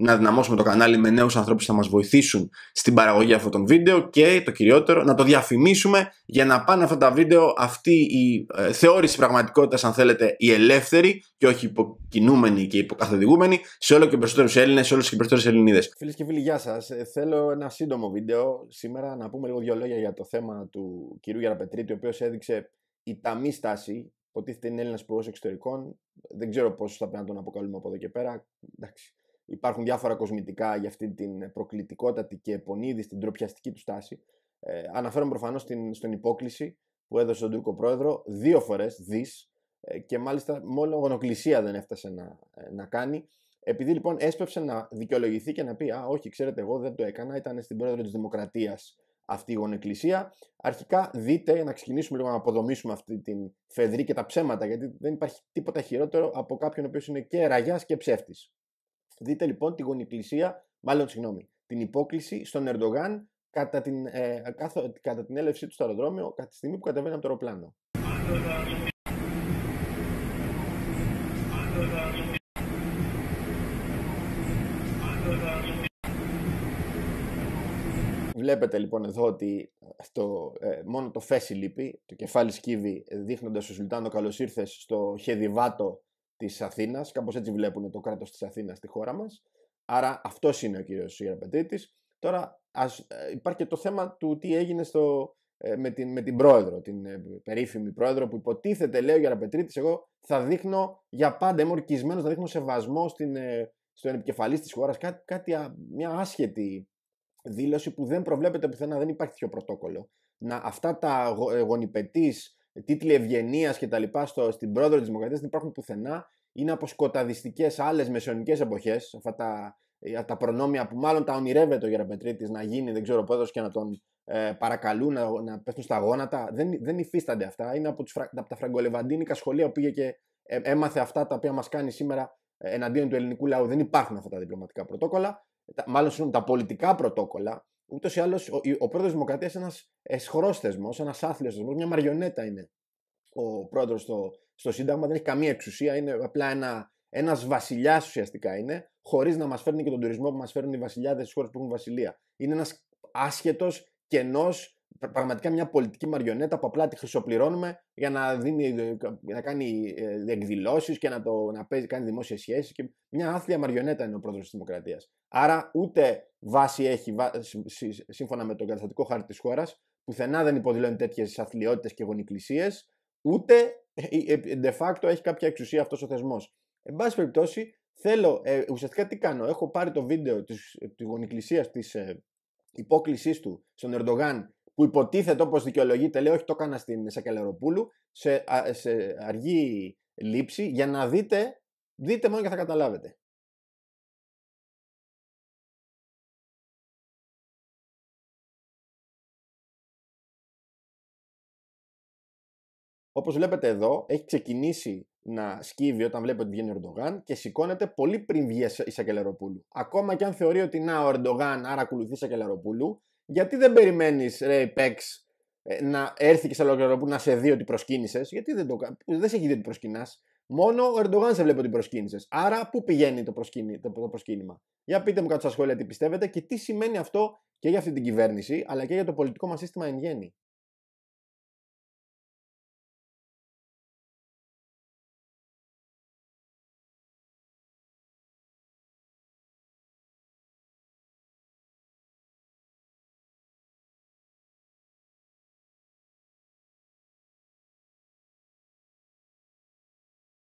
να δυναμώσουμε το κανάλι με νέους ανθρώπους που θα μας βοηθήσουν στην παραγωγή αυτών των βίντεο και το κυριότερο να το διαφημίσουμε για να πάνε αυτά τα βίντεο αυτή η ε, θεώρηση πραγματικότητας αν θέλετε η ελεύθερη και όχι υποκινούμενη και υποκαθοδηγούμενη σε όλο και περισσότερους Έλληνες, σε όλους και περισσότερες Ελληνίδες. Φίλες και φίλοι γεια σας, ε, θέλω ένα σύντομο βίντεο σήμερα να πούμε λίγο δύο λόγια για το θέμα του κυρίου Γεραπετρίτη ο οποίος έδειξε η ταμή στάση υποτίθεται είναι Έλληνας υπουργός εξωτερικών. Δεν ξέρω πόσο θα πρέπει να τον αποκαλούμε από εδώ και πέρα. Εντάξει. Υπάρχουν διάφορα κοσμητικά για αυτή την προκλητικότατη και πονίδη στην τροπιαστική του στάση. Ε, αναφέρομαι προφανώς στην υπόκληση που έδωσε τον Τούρκο πρόεδρο δύο φορές, δις, ε, και μάλιστα μόνο γονοκλησία δεν έφτασε να, ε, να κάνει. Επειδή λοιπόν έσπευσε να δικαιολογηθεί και να πει Α, όχι, ξέρετε, εγώ δεν το έκανα, ήταν στην πρόεδρο της Δημοκρατίας αυτή η γονεκκλησία. Αρχικά δείτε, για να ξεκινήσουμε λίγο να αποδομήσουμε αυτή την φεδρή και τα ψέματα, γιατί δεν υπάρχει τίποτα χειρότερο από κάποιον ο οποίος είναι και ραγιάς και ψεύτης. Δείτε λοιπόν την γονιπλησία, μάλλον συγγνώμη, την υπόκληση στον Ερντογάν κατά την, ε, καθο, κατά την έλευσή του στο αεροδρόμιο, κατά τη στιγμή που κατεβαίνει από το αεροπλάνο. Βλέπετε λοιπόν εδώ ότι ε, το, ε, μόνο το φέση λείπει, το κεφάλι σκύβει ε, δείχνοντας ο Σουλτάνο καλώς ήρθες στο χεδιβάτο της Αθήνας. Κάπως έτσι βλέπουν το κράτος της Αθήνας στη χώρα μας. Άρα αυτός είναι ο κύριος Γεραπετρίτης. Τώρα ας, ε, υπάρχει και το θέμα του τι έγινε στο, ε, με, την, με την πρόεδρο, την ε, περίφημη πρόεδρο που υποτίθεται, λέει ο Γεραπετρίτης, εγώ θα δείχνω για πάντα, είμαι ορκισμένος να δείχνω σεβασμό στην, στον επικεφαλής της χώρας. Κάτι, κάτι, μια άσχετη δήλωση που δεν προβλέπεται πουθενά, δεν υπάρχει τέτοιο πρωτόκολλο. Να, αυτά τα γονιπετής τίτλοι ευγενίας κτλ. στην πρόεδρο της Δημοκρατίας δεν υπάρχουν πουθενά. Είναι από σκοταδιστικές άλλες μεσαιωνικές εποχές, αυτά τα, ε, τα προνόμια που μάλλον τα ονειρεύεται ο Γεραπετρίτης να γίνει, δεν ξέρω, πρόεδρος και να τον ε, παρακαλούν να, να πέφτουν στα γόνατα. Δεν, δεν υφίστανται αυτά. Είναι από, τους, τα φραγκολεβαντίνικα σχολεία που πήγε και ε, έμαθε αυτά τα οποία μας κάνει σήμερα ε, εναντίον του ελληνικού λαού. Δεν υπάρχουν αυτά τα διπλωματικά πρωτόκολλα. μάλλον τα πολιτικά πρωτόκολλα ούτως ή άλλως ο, ο πρόεδρος Δημοκρατία είναι ένα εσχρό θεσμό, ένας άθλιος θεσμό, μια μαριονέτα είναι ο πρόεδρος στο, στο Σύνταγμα, δεν έχει καμία εξουσία, είναι απλά ένα ένας βασιλιάς ουσιαστικά είναι, χωρίς να μας φέρνει και τον τουρισμό που μας φέρνουν οι βασιλιάδες στις χώρες που έχουν βασιλεία. Είναι ένας άσχετος, κενός, πραγματικά μια πολιτική μαριονέτα που απλά τη χρυσοπληρώνουμε για να, δίνει, να κάνει ε, εκδηλώσεις και να, το, να παίζει, κάνει δημόσιες σχέσεις. Και μια άθλια μαριονέτα είναι ο πρόεδρος της Δημοκρατίας. Άρα ούτε βάση έχει, σύμφωνα με τον καταστατικό χάρτη της χώρας, πουθενά δεν υποδηλώνει τέτοιες αθλειότητες και γονικλησίες, ούτε ε, ε, de facto έχει κάποια εξουσία αυτός ο θεσμός. Εν πάση περιπτώσει, θέλω, ουσιαστικά τι κάνω, έχω πάρει το βίντεο της γονικλησίας της. Ε, υπόκλησής του στον Ερντογάν που υποτίθεται όπως δικαιολογείται, λέει όχι το έκανα στην Σακελεροπούλου, σε, σε αργή λήψη για να δείτε, δείτε μόνο και θα καταλάβετε. Όπως βλέπετε εδώ, έχει ξεκινήσει να σκύβει όταν βλέπει ότι βγαίνει ο Ερντογάν και σηκώνεται πολύ πριν βγει η Σακελεροπούλου. Ακόμα και αν θεωρεί ότι να ο Ερντογάν άρα ακολουθεί Σακελεροπούλου, γιατί δεν περιμένεις, ρε, Πέξ, ε, να έρθει και σε ολόκληρο που να σε δει ότι προσκύνησες. Γιατί δεν, το, δεν σε έχει δει ότι προσκυνάς. Μόνο ο Ερντογάν σε βλέπει ότι προσκύνησες. Άρα, πού πηγαίνει το, το προσκύνημα. Για πείτε μου κάτω στα σχόλια τι πιστεύετε και τι σημαίνει αυτό και για αυτή την κυβέρνηση, αλλά και για το πολιτικό μας σύστημα εν γέννη.